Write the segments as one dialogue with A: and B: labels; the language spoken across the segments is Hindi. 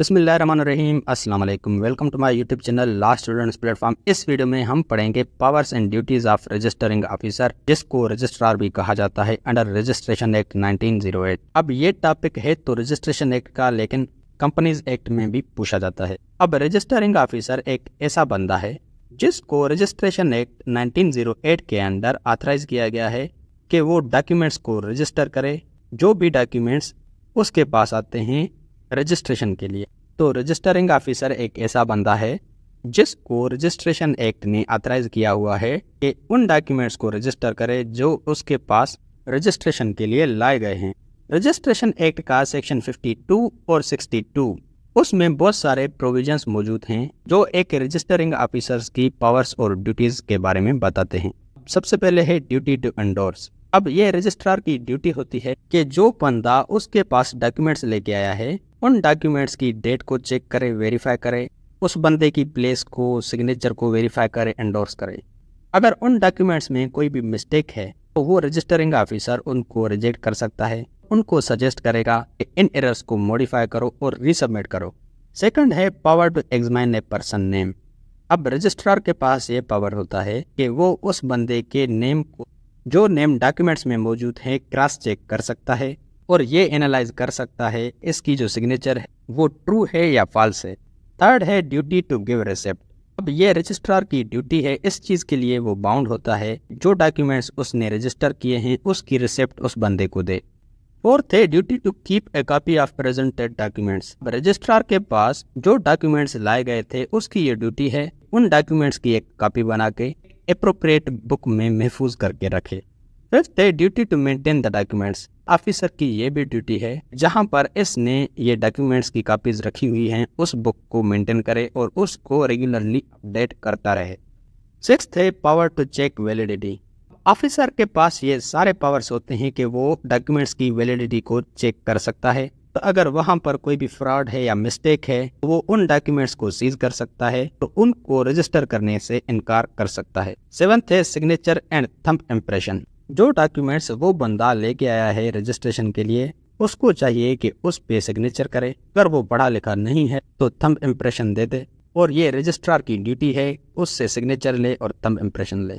A: अस्सलाम अल्लाम welcome to my YouTube channel last students platform इस वीडियो में हम पढ़ेंगे powers and duties of registering officer जिसको रजिस्ट्रार भी कहा जाता है अंडर रजिस्ट्रेशन एक्ट 1908 अब ये टॉपिक है तो रजिस्ट्रेशन एक्ट का लेकिन कंपनीज एक्ट में भी पूछा जाता है अब रजिस्टरिंग ऑफिसर एक ऐसा बंदा है जिसको रजिस्ट्रेशन एक्ट 1908 के अंडर ऑथराइज किया गया है कि वो डॉक्यूमेंट्स को रजिस्टर करे जो भी डॉक्यूमेंट्स उसके पास आते हैं रजिस्ट्रेशन के लिए तो रजिस्टरिंग ऑफिसर एक ऐसा बंदा है जिसको रजिस्ट्रेशन एक्ट ने ऑथराइज किया हुआ है कि उन डॉक्यूमेंट्स को रजिस्टर करे जो उसके पास रजिस्ट्रेशन के लिए लाए गए हैं रजिस्ट्रेशन एक्ट का सेक्शन 52 और 62 उसमें बहुत सारे प्रोविजंस मौजूद हैं जो एक रजिस्टरिंग ऑफिसर्स की पावर्स और ड्यूटीज़ के बारे में बताते हैं सबसे पहले है ड्यूटी टू एंडोर्स अब यह रजिस्ट्रार की ड्यूटी होती है कि जो बंदा उसके पास डॉक्यूमेंट्स लेके आया है उन डॉक्यूमेंट्स की डेट को चेक करें वेरीफाई करें उस बंदे की प्लेस को सिग्नेचर को वेरीफाई करें एंडोर्स करें अगर उन डॉक्यूमेंट्स में कोई भी मिस्टेक है तो वो रजिस्टरिंग ऑफिसर उनको रिजेक्ट कर सकता है उनको सजेस्ट करेगा कि इन एरर्स को मॉडिफाई करो और रिसबमिट करो सेकंड है power to examine a person name अब रजिस्ट्रार के पास ये पावर होता है कि वो उस बंदे के नेम को जो नेम डॉक्यूमेंट्स में मौजूद है क्रॉस चेक कर सकता है और ये एनालाइज कर सकता है इसकी जो सिग्नेचर है वो ट्रू है या फॉल्स है थर्ड है ड्यूटी टू गिव रिसिप्ट अब ये रजिस्ट्रार की ड्यूटी है इस चीज़ के लिए वो बाउंड होता है जो डॉक्यूमेंट्स उसने रजिस्टर किए हैं उसकी रिसिप्ट उस बंदे को दे फोर्थ है duty to keep a copy of presented documents registrar के पास जो डॉक्यूमेंट्स लाए गए थे उसकी ये ड्यूटी है उन डॉक्यूमेंट्स की एक कॉपी बना के अप्रोप्रिएट बुक में महफूज करके रखे फिफ्थ है duty to maintain the documents officer की ये भी ड्यूटी है जहाँ पर इसने ये डॉक्यूमेंट्स की कॉपीज रखी हुई हैं उस बुक को मेंटेन करे और उसको रेगुलरली अपडेट करता रहे सिक्स है power to check validity officer के पास ये सारे पावर्स होते हैं कि वो डॉक्यूमेंट्स की वैलिडिटी को चेक कर सकता है तो अगर वहाँ पर कोई भी फ्रॉड है या मिस्टेक है तो वो उन डॉक्यूमेंट्स को सीज कर सकता है तो उनको रजिस्टर करने से इनकार कर सकता है सेवन्थ है सिग्नेचर एंड थंब इम्प्रेशन जो डॉक्यूमेंट्स वो बंदा लेके आया है रजिस्ट्रेशन के लिए उसको चाहिए कि उस पे सिग्नेचर करे अगर वो पढ़ा लिखा नहीं है तो थंब इम्प्रेशन दे दे और ये रजिस्ट्रार की ड्यूटी है उससे सिग्नेचर ले और थंब इम्प्रेशन ले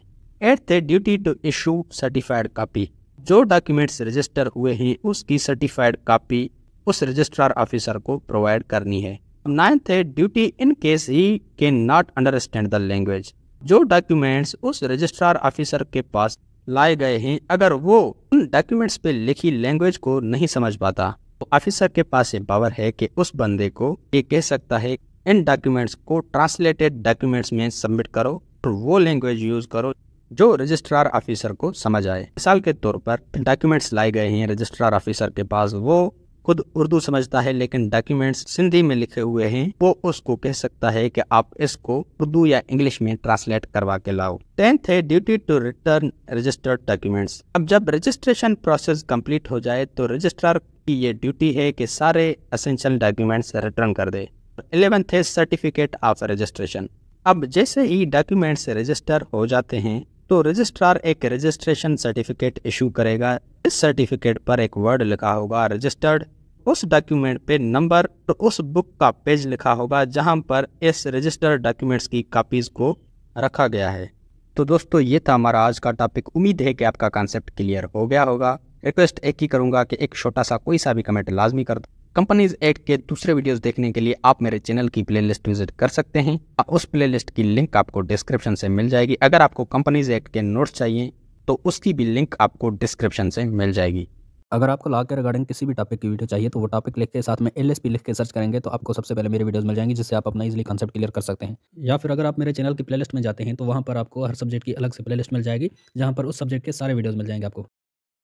A: eight the duty to issue certified copy जो डॉक्यूमेंट्स रजिस्टर हुए हैं उसकी सर्टिफाइड कापी उस रजिस्ट्रार ऑफिसर को प्रोवाइड करनी है नाइन्थ है duty in case he cannot understand the language जो डॉक्यूमेंट्स उस रजिस्ट्रार ऑफिसर के पास लाए गए हैं अगर वो उन डॉक्यूमेंट्स पे लिखी लैंग्वेज को नहीं समझ पाता तो ऑफिसर के पास ये पावर है कि उस बंदे को ये कह सकता है इन डॉक्यूमेंट्स को ट्रांसलेटेड डॉक्यूमेंट्स में सबमिट करो और वो लैंग्वेज यूज़ करो जो रजिस्ट्रार ऑफिसर को समझ आए मिसाल के तौर पर डॉक्यूमेंट्स लाए गए हैं रजिस्ट्रार ऑफिसर के पास वो खुद उर्दू समझता है लेकिन डॉक्यूमेंट्स सिंधी में लिखे हुए हैं वो उसको कह सकता है कि आप इसको उर्दू या इंग्लिश में ट्रांसलेट करवा के लाओ टेंथ है duty to return registered documents अब जब रजिस्ट्रेशन प्रोसेस कंप्लीट हो जाए तो रजिस्ट्रार की ये ड्यूटी है कि सारे असेंशियल डॉक्यूमेंट्स रिटर्न कर दे इलेवेंथ है सर्टिफिकेट ऑफ रजिस्ट्रेशन अब जैसे ही डॉक्यूमेंट्स रजिस्टर हो जाते हैं तो रजिस्ट्रार एक रजिस्ट्रेशन सर्टिफिकेट इशू करेगा इस सर्टिफिकेट पर एक वर्ड लिखा होगा रजिस्टर्ड उस डॉक्यूमेंट पे नंबर और तो उस बुक का पेज लिखा होगा जहां पर इस रजिस्टर्ड डॉक्यूमेंट्स की कापीज़ को रखा गया है तो दोस्तों ये था हमारा आज का टॉपिक उम्मीद है कि आपका कॉन्सेप्ट क्लियर हो गया होगा रिक्वेस्ट एक ही करूंगा कि एक छोटा सा कोई सा भी कमेंट लाजमी कर दो कंपनीज एक्ट के दूसरे वीडियोस देखने के लिए आप मेरे चैनल की प्लेलिस्ट विजिट कर सकते हैं उस प्लेलिस्ट की लिंक आपको डिस्क्रिप्शन से मिल जाएगी अगर आपको कंपनीज एक्ट के नोट्स चाहिए तो उसकी भी लिंक आपको डिस्क्रिप्शन से मिल जाएगी अगर आपको लॉ के रिगार्डिंग किसी भी टॉपिक की वीडियो चाहिए तो वो टॉपिक लिख के साथ में एल लिख के सर्च करेंगे तो आपको सबसे पहले मेरे वीडियोस मिल जाएंगे जिससे आप अपना इजीली कॉन्सेप्ट क्लियर कर सकते हैं या फिर अगर आप मेरे चैनल की प्लेलिस्ट में जाते हैं तो वहाँ पर आपको हर सब्जेक्ट की अलग से प्ले मिल जाएगी जहाँ पर उस सब्जेक्ट के सारे वीडियोज़ मिल जाएंगे आपको